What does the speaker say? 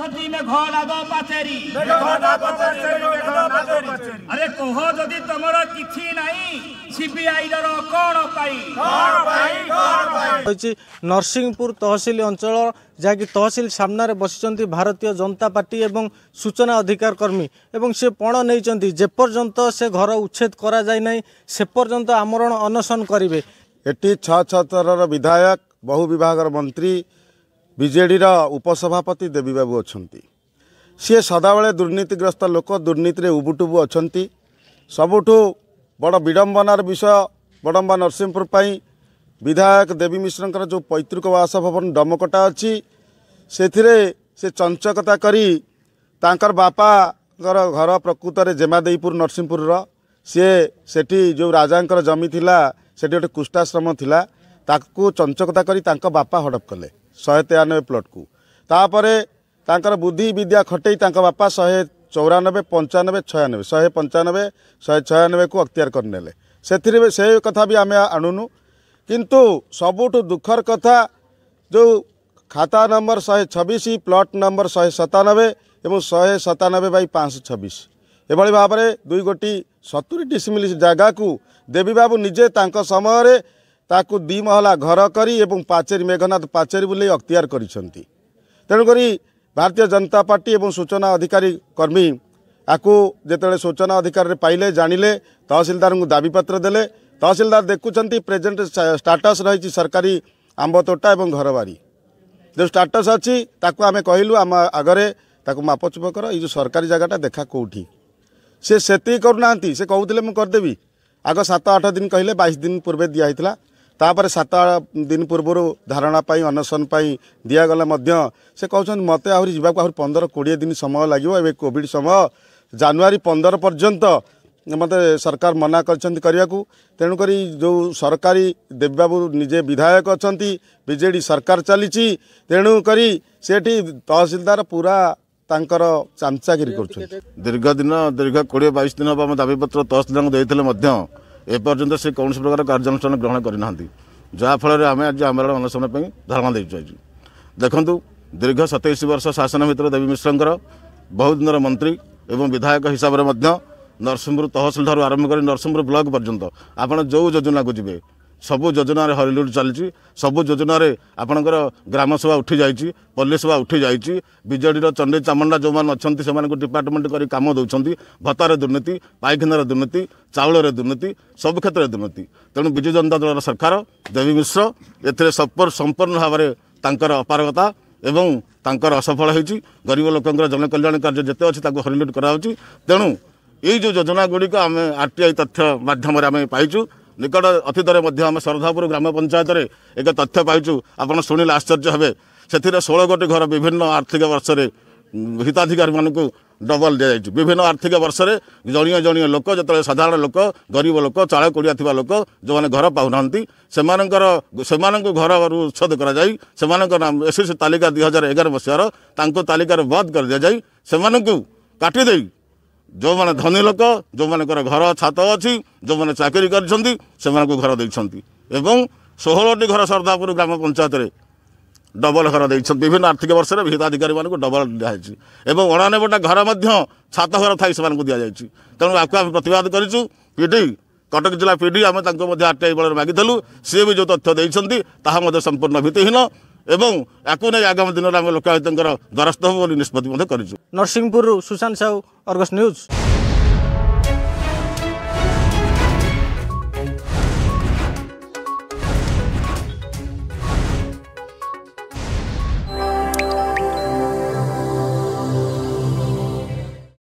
যদি মেঘ নাগ পাচেরি আরে কহ যদি তোমার কিছু নাই সিবিআই র কোন পাই হয়েছে নরসিংপুর তহসিল অঞ্চল ଯାହାକି ତହସିଲ ସାମ୍ନାରେ ବସିଛନ୍ତି ଭାରତୀୟ ଜନତା ପାର୍ଟି ଏବଂ ସୂଚନା ଅଧିକାର କର୍ମୀ ଏବଂ ସେ ପଣ ନେଇଛନ୍ତି ଯେପର୍ଯ୍ୟନ୍ତ ସେ ଘର ଉଚ୍ଛେଦ କରାଯାଇନାହିଁ ସେପର୍ଯ୍ୟନ୍ତ ଆମରଣ ଅନଶନ କରିବେ ଏଠି ଛଅ ଛଅ ଥରର ବିଧାୟକ ବହୁ ବିଭାଗର ମନ୍ତ୍ରୀ ବିଜେଡ଼ିର ଉପସଭାପତି ଦେବୀବାବୁ ଅଛନ୍ତି ସିଏ ସଦାବେଳେ ଦୁର୍ନୀତିଗ୍ରସ୍ତ ଲୋକ ଦୁର୍ନୀତିରେ ଉବୁଟୁବୁ ଅଛନ୍ତି ସବୁଠୁ ବଡ଼ ବିଡ଼ମ୍ବନାର ବିଷୟ ବଡ଼ମ୍ବା ନରସିଂହପୁର ପାଇଁ ବିଧାୟକ ଦେବୀ ମିଶ୍ରଙ୍କର ଯେଉଁ ପୈତୃକ ବାସଭବନ ଡମକଟା ଅଛି ସେଥିରେ ସେ ଚଞ୍ଚକତା କରି ତାଙ୍କର ବାପାଙ୍କର ଘର ପ୍ରକୃତରେ ଜେମାଦେଇପୁର ନରସିଂହପୁରର ସିଏ ସେଠି ଯେଉଁ ରାଜାଙ୍କର ଜମି ଥିଲା ସେଠି ଗୋଟେ କୁଷ୍ଠାଶ୍ରମ ଥିଲା ତାକୁ ଚଞ୍ଚକତା କରି ତାଙ୍କ ବାପା ହଡ଼ପ କଲେ ଶହେ ତେୟାନବେ ପ୍ଲଟ୍କୁ ତାପରେ ତାଙ୍କର ବୁଦ୍ଧି ବିଦ୍ୟା ଖଟେଇ ତାଙ୍କ ବାପା ଶହେ ଚଉରାନବେ ପଞ୍ଚାନବେ ଛୟାନବେ ଶହେ ପଞ୍ଚାନବେ ଶହେ ଛୟାନବେକୁ ଅକ୍ତିଆର କରିନେଲେ ସେଥିରେ ବି ସେ କଥା ବି ଆମେ ଆଣୁନୁ କିନ୍ତୁ ସବୁଠୁ ଦୁଃଖର କଥା ଯେଉଁ ଖାତା ନମ୍ବର ଶହେ ଛବିଶ ପ୍ଲଟ୍ ନମ୍ବର ଶହେ ସତାନବେ ଏବଂ ଶହେ ସତାନବେ ବାଇ ପାଞ୍ଚଶହ ଛବିଶ ଏଭଳି ଭାବରେ ଦୁଇ ଗୋଟି ସତୁରି ଡିସମିଲ ଜାଗାକୁ ଦେବୀ ବାବୁ ନିଜେ ତାଙ୍କ ସମୟରେ ତାକୁ ଦୁଇ ମହଲା ଘର କରି ଏବଂ ପାଚେରୀ ମେଘନାଥ ପାଚେରୀ ବୁଲେଇ ଅକ୍ତିଆର କରିଛନ୍ତି ତେଣୁକରି ଭାରତୀୟ ଜନତା ପାର୍ଟି ଏବଂ ସୂଚନା ଅଧିକାରୀ କର୍ମୀ ଆକୁ ଯେତେବେଳେ ସୂଚନା ଅଧିକାରରେ ପାଇଲେ ଜାଣିଲେ ତହସିଲଦାରଙ୍କୁ ଦାବିପତ୍ର ଦେଲେ ତହସିଲଦାର ଦେଖୁଛନ୍ତି ପ୍ରେଜେଣ୍ଟ ଷ୍ଟାଟସ୍ ରହିଛି ସରକାରୀ ଆମ୍ବ ତୋଟା ଏବଂ ଘରବାରୀ ଯେଉଁ ଷ୍ଟାଟସ୍ ଅଛି ତାକୁ ଆମେ କହିଲୁ ଆମ ଆଗରେ ତାକୁ ମାପଚୁପ କର ଏଇ ଯେଉଁ ସରକାରୀ ଜାଗାଟା ଦେଖା କେଉଁଠି ସେ ସେତିକି କରୁନାହାନ୍ତି ସେ କହୁଥିଲେ ମୁଁ କରିଦେବି ଆଗ ସାତ ଆଠ ଦିନ କହିଲେ ବାଇଶ ଦିନ ପୂର୍ବେ ଦିଆହେଇଥିଲା तापर सात दिन पूर्व धारणा अन्शनप्रै दिगलाउँदै मत आउरी जुन आउँछ पन्ध्र किडियो दिन समय लाग पन्ध्र पर्यंत मत सरकार मना तेणुकरी जो सरकारी देव निजे विधायक अहिले विजेडि सरकार चाहिँ तेणुकरी सेटि तहसलदार पूरा तर चाम्चागिरी दीर्घ दिन दीर्घ कि बइस दिन हो दाबीपत्रहसीदिन एपर्त से कौन प्रकार कार्यानुषान ग्रहण करना जहाँफल आम आज आम अनुशन धारणा देखु देखूँ दीर्घ सतैश वर्ष शासन भितर देवी मिश्र बहुत दिन मंत्री एवं विधायक हिसाब से नरसिंहपुर तहसिलदार आरंभ कर नरसिंहपुर ब्लक पर्यटन आपड़ जो योजना को जीवन ସବୁ ଯୋଜନାରେ ହରିଲୁଟ୍ ଚାଲିଛି ସବୁ ଯୋଜନାରେ ଆପଣଙ୍କର ଗ୍ରାମସଭା ଉଠିଯାଇଛି ପଲ୍ଲୀସଭା ଉଠିଯାଇଛି ବିଜେଡ଼ିର ଚଣ୍ଡୀ ଚାମଣ୍ଡା ଯେଉଁମାନେ ଅଛନ୍ତି ସେମାନଙ୍କୁ ଡିପାର୍ଟମେଣ୍ଟ କରି କାମ ଦେଉଛନ୍ତି ଭତ୍ତାରେ ଦୁର୍ନୀତି ପାଇଖାନାର ଦୁର୍ନୀତି ଚାଉଳରେ ଦୁର୍ନୀତି ସବୁ କ୍ଷେତ୍ରରେ ଦୁର୍ନୀତି ତେଣୁ ବିଜୁ ଜନତା ଦଳର ସରକାର ଦେବୀ ମିଶ୍ର ଏଥିରେ ସମ୍ପୂର୍ଣ୍ଣ ଭାବରେ ତାଙ୍କର ଅପାରଗତା ଏବଂ ତାଙ୍କର ଅସଫଳ ହୋଇଛି ଗରିବ ଲୋକଙ୍କର ଜନକଲ୍ୟାଣ କାର୍ଯ୍ୟ ଯେତେ ଅଛି ତାକୁ ହରିଲୁଟ୍ କରାହେଉଛି ତେଣୁ ଏଇ ଯେଉଁ ଯୋଜନା ଗୁଡ଼ିକ ଆମେ ଆର୍ ଟି ଆଇ ତଥ୍ୟ ମାଧ୍ୟମରେ ଆମେ ପାଇଛୁ ନିକଟ ଅତୀତରେ ମଧ୍ୟ ଆମେ ଶରଧାପୁର ଗ୍ରାମ ପଞ୍ଚାୟତରେ ଏକ ତଥ୍ୟ ପାଇଛୁ ଆପଣ ଶୁଣିଲେ ଆଶ୍ଚର୍ଯ୍ୟ ହେବେ ସେଥିରେ ଷୋହଳ ଗୋଟି ଘର ବିଭିନ୍ନ ଆର୍ଥିକ ବର୍ଷରେ ହିତାଧିକାରୀମାନଙ୍କୁ ଡବଲ ଦିଆଯାଇଛି ବିଭିନ୍ନ ଆର୍ଥିକ ବର୍ଷରେ ଜଣିଏ ଜଣିଏ ଲୋକ ଯେତେବେଳେ ସାଧାରଣ ଲୋକ ଗରିବ ଲୋକ ଚାଳ କୋଡ଼ିଆ ଥିବା ଲୋକ ଯେଉଁମାନେ ଘର ପାଉନାହାନ୍ତି ସେମାନଙ୍କର ସେମାନଙ୍କୁ ଘରରୁ ଉଚ୍ଛେଦ କରାଯାଇ ସେମାନଙ୍କ ନାମ ଏସ୍ଏସ୍ସି ତାଲିକା ଦୁଇ ହଜାର ଏଗାର ମସିହାର ତାଙ୍କୁ ତାଲିକାରୁ ବନ୍ଦ କରିଦିଆଯାଇ ସେମାନଙ୍କୁ କାଟିଦେଇ ଯେଉଁମାନେ ଧନୀ ଲୋକ ଯେଉଁମାନଙ୍କର ଘର ଛାତ ଅଛି ଯେଉଁମାନେ ଚାକିରି କରିଛନ୍ତି ସେମାନଙ୍କୁ ଘର ଦେଇଛନ୍ତି ଏବଂ ଷୋହଳଟି ଘର ସର୍ଦ୍ଧାପୁର ଗ୍ରାମ ପଞ୍ଚାୟତରେ ଡବଲ ଘର ଦେଇଛନ୍ତି ବିଭିନ୍ନ ଆର୍ଥିକ ବର୍ଷରେ ହିତାଧିକାରୀମାନଙ୍କୁ ଡବଲ ଦିଆଯାଇଛି ଏବଂ ଅଣାନବେଟା ଘର ମଧ୍ୟ ଛାତ ଘର ଥାଇ ସେମାନଙ୍କୁ ଦିଆଯାଇଛି ତେଣୁ ଆକୁ ଆମେ ପ୍ରତିବାଦ କରିଛୁ ପିଡ଼ି କଟକ ଜିଲ୍ଲା ପିଡ଼ି ଆମେ ତାଙ୍କୁ ମଧ୍ୟ ଆର୍ ଟି ଆଇ ବଳରେ ମାଗିଥିଲୁ ସିଏ ବି ଯେଉଁ ତଥ୍ୟ ଦେଇଛନ୍ତି ତାହା ମଧ୍ୟ ସମ୍ପୂର୍ଣ୍ଣ ଭିତ୍ତିହୀନ ए या आगामी दिनमा आम लोक द्वारस्थ हो निष्पत्ति नरसिंहपुरु सुशान्तु अर्गस न्यूज